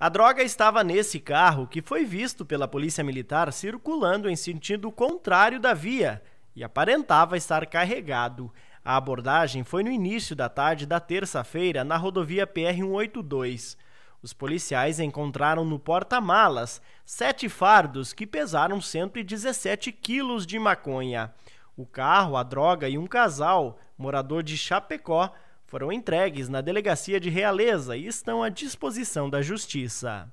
A droga estava nesse carro que foi visto pela polícia militar circulando em sentido contrário da via e aparentava estar carregado. A abordagem foi no início da tarde da terça-feira na rodovia PR-182. Os policiais encontraram no porta-malas sete fardos que pesaram 117 quilos de maconha. O carro, a droga e um casal, morador de Chapecó, foram entregues na Delegacia de Realeza e estão à disposição da Justiça.